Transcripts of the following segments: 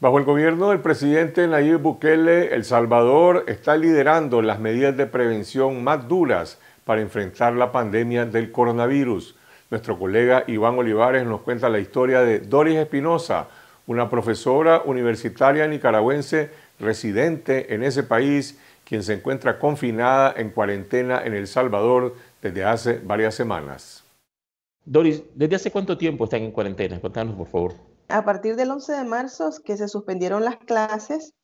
Bajo el gobierno del presidente Nayib Bukele, El Salvador está liderando las medidas de prevención más duras para enfrentar la pandemia del coronavirus. Nuestro colega Iván Olivares nos cuenta la historia de Doris Espinosa, una profesora universitaria nicaragüense residente en ese país, quien se encuentra confinada en cuarentena en El Salvador desde hace varias semanas. Doris, ¿desde hace cuánto tiempo están en cuarentena? Cuéntanos, por favor a partir del 11 de marzo que se suspendieron las clases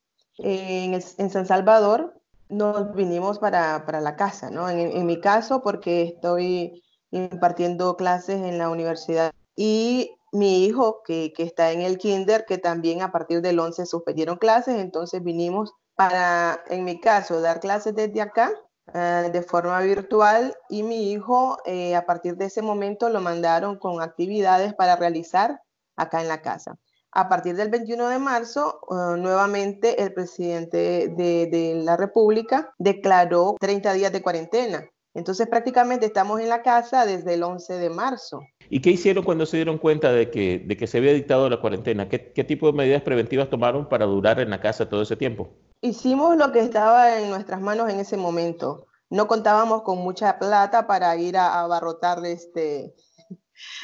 eh, en, San Salvador, nos vinimos para, la casa, ¿no? En, mi caso, porque estoy impartiendo clases en la universidad y mi hijo que, está en el kinder, que también a partir del 11 suspendieron clases, entonces vinimos para, en mi caso, dar clases desde acá eh, de forma virtual y mi hijo eh, a partir de ese momento lo mandaron con actividades para realizar acá en la casa. A partir del 21 de marzo, eh, nuevamente el presidente de, la República declaró 30 días de cuarentena. Entonces prácticamente estamos en la casa desde el 11 de marzo. ¿Y qué hicieron cuando se dieron cuenta de que, de que se había dictado la cuarentena? ¿Qué, tipo de medidas preventivas tomaron para durar en la casa todo ese tiempo? Hicimos lo que estaba en nuestras manos en ese momento. No contábamos con mucha plata para ir a abarrotar este,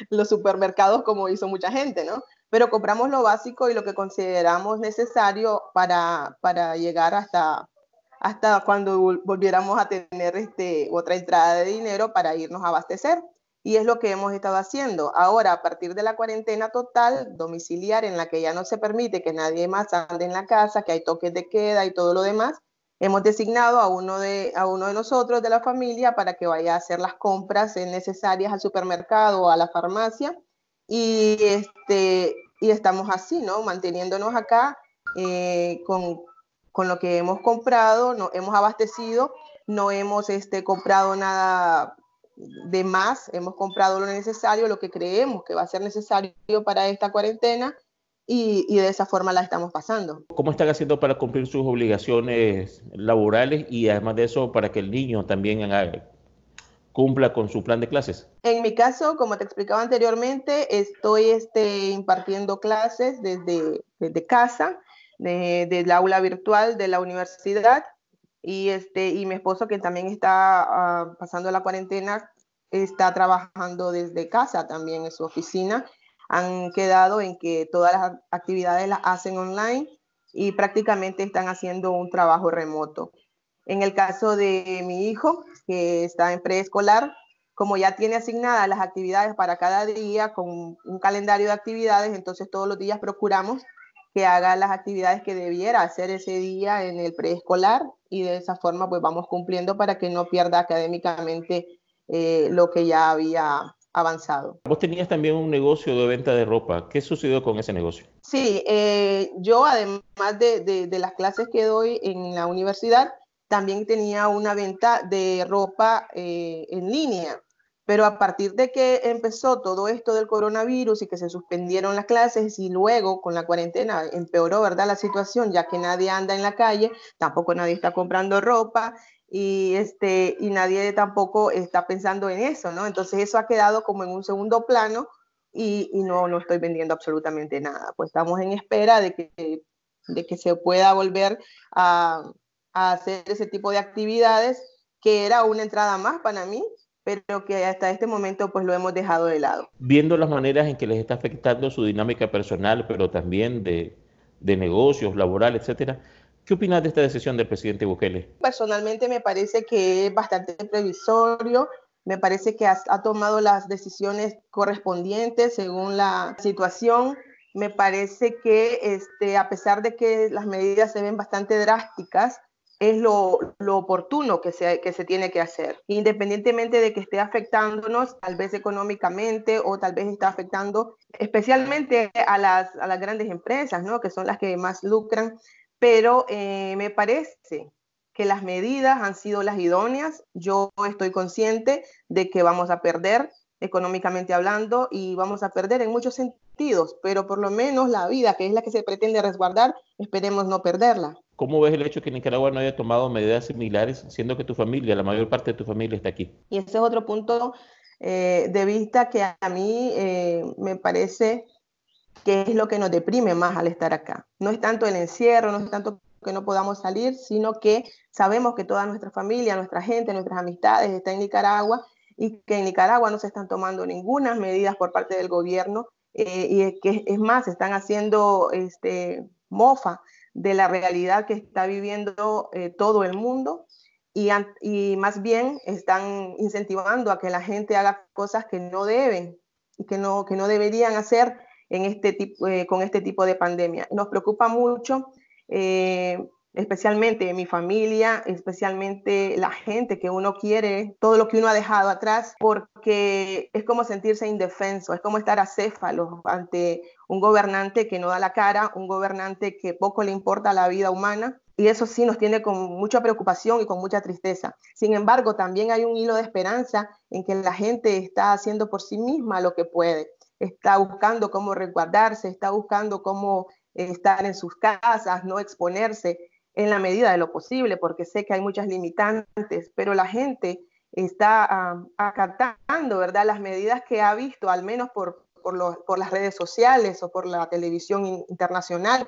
los supermercados como hizo mucha gente, ¿no? Pero compramos lo básico y lo que consideramos necesario para, para llegar hasta, hasta cuando volviéramos a tener este, otra entrada de dinero para irnos a abastecer. Y es lo que hemos estado haciendo. Ahora, a partir de la cuarentena total, domiciliar, en la que ya no se permite que nadie más ande en la casa, que hay toques de queda y todo lo demás, hemos designado a uno, de, a uno de nosotros de la familia para que vaya a hacer las compras necesarias al supermercado o a la farmacia. Y, este, y estamos así, ¿no? Manteniéndonos acá eh, con, con, lo que hemos comprado, no, hemos abastecido, no hemos este, comprado nada de más, hemos comprado lo necesario, lo que creemos que va a ser necesario para esta cuarentena y, de esa forma la estamos pasando. ¿Cómo están haciendo para cumplir sus obligaciones laborales y además de eso para que el niño también cumpla con su plan de clases? En mi caso, como te explicaba anteriormente, estoy este, impartiendo clases desde, desde casa, desde el aula virtual de la universidad y, este, y mi esposo que también está ah, pasando la cuarentena está trabajando desde casa también en su oficina han quedado en que todas las actividades las hacen online y prácticamente están haciendo un trabajo remoto. En el caso de mi hijo, que está en preescolar, como ya tiene asignadas las actividades para cada día con un calendario de actividades, entonces todos los días procuramos que haga las actividades que debiera hacer ese día en el preescolar y de esa forma pues vamos cumpliendo para que no pierda académicamente eh, lo que ya había avanzado. Vos tenías también un negocio de venta de ropa. ¿Qué sucedió con ese negocio? Sí, eh, yo además de, las clases que doy en la universidad, también tenía una venta de ropa eh, en línea. Pero a partir de que empezó todo esto del coronavirus y que se suspendieron las clases y luego con la cuarentena empeoró, ¿verdad? La situación, ya que nadie anda en la calle, tampoco nadie está comprando ropa y, este, y nadie tampoco está pensando en eso, ¿no? Entonces eso ha quedado como en un segundo plano y, y no, no estoy vendiendo absolutamente nada. Pues estamos en espera de que, de que se pueda volver a, a hacer ese tipo de actividades, que era una entrada más para mí, pero que hasta este momento pues lo hemos dejado de lado. Viendo las maneras en que les está afectando su dinámica personal, pero también de, de negocios, laboral, etcétera, ¿Qué opinas de esta decisión del presidente Bukele? Personalmente me parece que es bastante previsorio, me parece que ha tomado las decisiones correspondientes según la situación. Me parece que este, a pesar de que las medidas se ven bastante drásticas, es lo, oportuno que se, tiene que hacer. Independientemente de que esté afectándonos, tal vez económicamente o tal vez está afectando especialmente a las, grandes empresas, ¿no? que son las que más lucran pero eh, me parece que las medidas han sido las idóneas. Yo estoy consciente de que vamos a perder económicamente hablando y vamos a perder en muchos sentidos, pero por lo menos la vida, que es la que se pretende resguardar, esperemos no perderla. ¿Cómo ves el hecho de que Nicaragua no haya tomado medidas similares, siendo que tu familia, la mayor parte de tu familia está aquí? Y ese es otro punto eh, de vista que a mí eh, me parece que es lo que nos deprime más al estar acá. No es tanto el encierro, no es tanto que no podamos salir, sino que sabemos que toda nuestra familia, nuestra gente, nuestras amistades está en Nicaragua y que en Nicaragua no se están tomando ninguna medidas por parte del gobierno eh, y que es más, están haciendo este, mofa de la realidad que está viviendo eh, todo el mundo y, y más bien están incentivando a que la gente haga cosas que no deben y que no, que no deberían hacer en este tipo, eh, con este tipo de pandemia. Nos preocupa mucho, eh, especialmente mi familia, especialmente la gente que uno quiere, todo lo que uno ha dejado atrás, porque es como sentirse indefenso, es como estar acéfalo ante un gobernante que no da la cara, un gobernante que poco le importa la vida humana. Y eso sí nos tiene con mucha preocupación y con mucha tristeza. Sin embargo, también hay un hilo de esperanza en que la gente está haciendo por sí misma lo que puede está buscando cómo resguardarse, está buscando cómo estar en sus casas, no exponerse en la medida de lo posible, porque sé que hay muchas limitantes, pero la gente está acatando, ¿verdad? Las medidas que ha visto, al menos por, por, las redes sociales o por la televisión internacional,